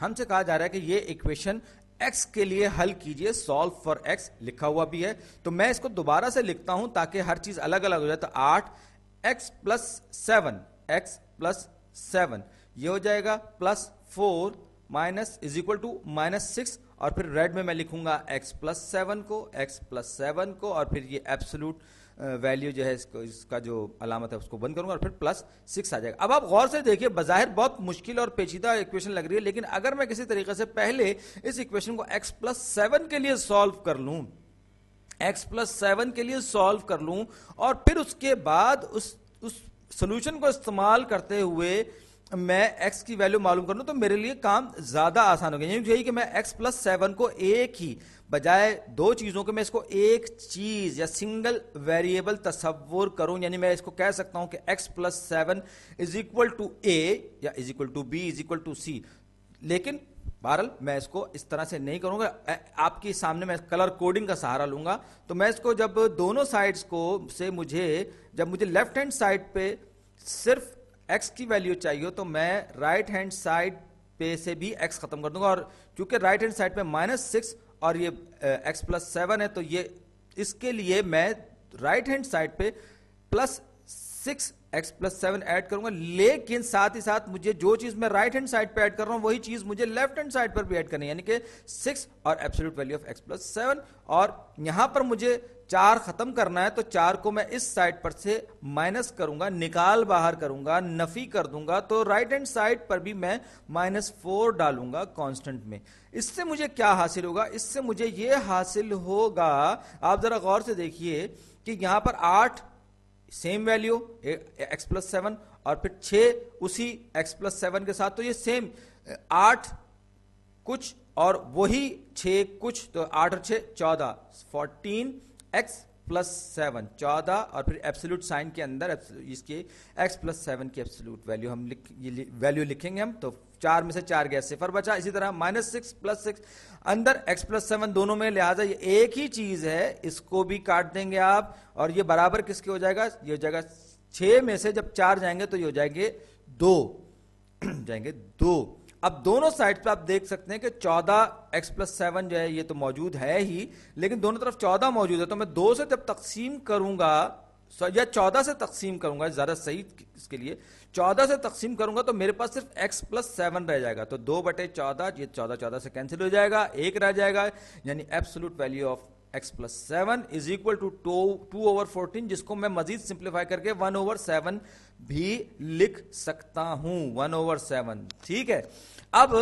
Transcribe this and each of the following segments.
हमसे कहा जा रहा है कि ये इक्वेशन एक्स के लिए हल कीजिए सॉल्व फॉर एक्स लिखा हुआ भी है तो मैं इसको दोबारा से लिखता हूं ताकि हर चीज अलग अलग हो जाए तो आठ x plus seven x plus seven ये हो जाएगा plus four minus is equal to minus six और फिर रेड में मैं लिखूंगा एक्स प्लस सेवन को एक्स प्लस सेवन को और फिर ये एब्सोलूट वैल्यू जो है इसको इसका जो अलामत है उसको बंद करूंगा और फिर प्लस सिक्स आ जाएगा अब आप गौर से देखिए बाहिर बहुत मुश्किल और पेचीदा इक्वेशन लग रही है लेकिन अगर मैं किसी तरीके से पहले इस इक्वेशन को एक्स प्लस सेवन के लिए सॉल्व कर लूं एक्स प्लस सेवन के लिए सॉल्व कर लूं और फिर उसके बाद उस उस सोल्यूशन को इस्तेमाल करते हुए मैं x की वैल्यू मालूम कर लूँ तो मेरे लिए काम ज़्यादा आसान हो गया यही कि मैं x प्लस सेवन को एक ही बजाय दो चीज़ों के मैं इसको एक चीज़ या सिंगल वेरिएबल तस्वुर करूँ यानी मैं इसको कह सकता हूँ कि x plus seven is equal to a या is equal to b is equal to c लेकिन बहरल मैं इसको इस तरह से नहीं करूंगा आपके सामने मैं कलर कोडिंग का सहारा लूंगा तो मैं इसको जब दोनों साइड्स को से मुझे जब मुझे लेफ्ट हैंड साइड पे सिर्फ एक्स की वैल्यू चाहिए तो मैं राइट हैंड साइड पे से भी एक्स खत्म कर दूंगा और चूंकि राइट हैंड साइड पे माइनस सिक्स और ये एक्स प्लस सेवन है तो ये इसके लिए मैं राइट हैंड साइड पे plus six x plus seven add करूंगा लेकिन साथ ही साथ मुझे जो चीज मैं राइट हैंड साइड पे ऐड कर रहा हूं वही चीज मुझे लेफ्ट हैंड साइड पर भी ऐड करनी है यानी कि सिक्स और absolute value of x plus seven और यहां पर मुझे चार खत्म करना है तो चार को मैं इस साइड पर से माइनस करूंगा निकाल बाहर करूंगा नफी कर दूंगा तो राइट हैंड साइड पर भी मैं माइनस फोर डालूंगा कांस्टेंट में इससे मुझे क्या हासिल होगा इससे मुझे यह हासिल होगा आप जरा गौर से देखिए कि यहां पर आठ same value x plus seven और फिर छ उसी एक्स प्लस सेवन के साथ तो ये सेम आठ कुछ और वही छ कुछ तो आठ और छ चौदह फोर्टीन एक्स प्लस सेवन चौदह और फिर एब्सोल्यूट साइन के अंदर इसके एक्स प्लस सेवन की एब्सोल्यूट वैल्यू हम लिख वैल्यू लिखेंगे हम तो चार में से चार गया सिफर बचा इसी तरह माइनस सिक्स प्लस सिक्स अंदर एक्स प्लस सेवन दोनों में लिहाजा ये एक ही चीज है इसको भी काट देंगे आप और ये बराबर किसके हो जाएगा ये हो जाएगा छ में से जब चार जाएंगे तो ये हो जाएंगे दो जाएंगे दो अब दोनों साइड पे आप देख सकते हैं कि 14 x प्लस सेवन जो है ये तो मौजूद है ही लेकिन दोनों तरफ 14 मौजूद है तो मैं दो से जब तकसीम करूंगा या चौदह से तकसीम करूंगा ज़्यादा सही इसके लिए चौदह से तकसीम करूंगा तो मेरे पास सिर्फ एक्स प्लस सेवन रह जाएगा तो दो बटे चौदह ये चौदह चौदह से कैंसिल हो जाएगा एक रह जाएगा यानी absolute value of x plus seven is equal to two over fourteen जिसको मैं मजीद सिंप्लीफाई करके वन ओवर सेवन भी लिख सकता हूं वन ओवर सेवन ठीक है अब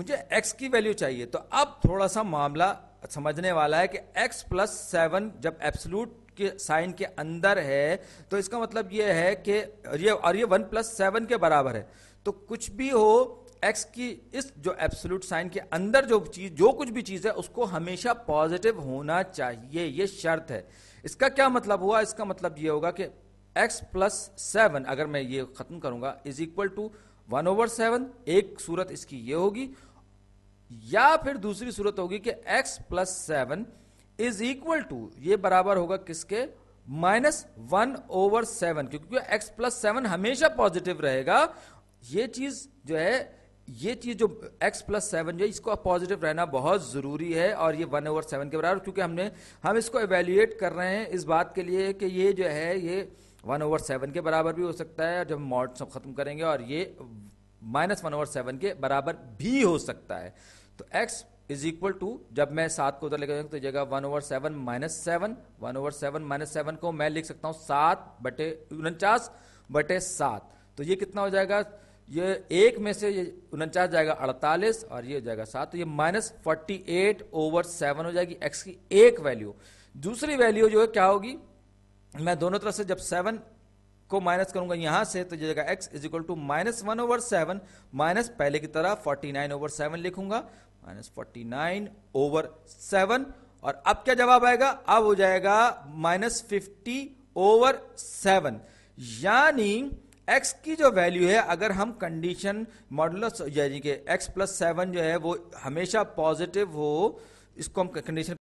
मुझे एक्स की वैल्यू चाहिए तो अब थोड़ा सा मामला समझने वाला है कि एक्स प्लस सेवन जब एब्सलूट के साइन के अंदर है तो इसका मतलब यह है कि ये और ये वन प्लस सेवन के बराबर है तो कुछ भी हो एक्स की इस जो एब्सोल्यूट साइन के अंदर जो चीज जो कुछ भी चीज है उसको हमेशा पॉजिटिव होना चाहिए ये शर्त है इसका क्या मतलब हुआ इसका मतलब ये होगा कि एक्स प्लस सेवन अगर मैं ये खत्म करूंगा is equal to one over seven एक सूरत इसकी ये होगी या फिर दूसरी सूरत होगी कि x plus seven is equal to ये बराबर होगा किसके माइनस वन ओवर सेवन क्योंकि एक्स प्लस सेवन हमेशा पॉजिटिव रहेगा ये चीज जो है ये चीज जो x प्लस सेवन जो इसको पॉजिटिव रहना बहुत ज़रूरी है और ये वन ओवर सेवन के बराबर क्योंकि हमने हम इसको एवेल्यूएट कर रहे हैं इस बात के लिए कि ये जो है ये वन ओवर सेवन के बराबर भी हो सकता है जब मॉड सब खत्म करेंगे और ये माइनस वन ओवर सेवन के बराबर भी हो सकता है तो x इज इक्वल टू जब मैं सात को उधर लेकर तो जगह one over seven minus seven one over seven minus seven को मैं लिख सकता हूं सात बटे उनचास बटे सात तो ये कितना हो जाएगा ये एक में से ये उनचास जाएगा अड़तालीस और ये हो जाएगा सात तो ये minus forty eight over seven हो जाएगी एक्स की एक वैल्यू दूसरी वैल्यू जो है क्या होगी मैं दोनों तरफ से जब सेवन को माइनस करूंगा यहां से तो जाएगा x is equal to minus one over seven minus पहले की तरह फोर्टी नाइन ओवर सेवन लिखूंगा minus forty nine over seven और अब क्या जवाब आएगा अब हो जाएगा माइनस फिफ्टी ओवर सेवन यानी एक्स की जो वैल्यू है अगर हम कंडीशन मॉडल यानी कि एक्स प्लस सेवन जो है वो हमेशा पॉजिटिव हो इसको हम कंडीशन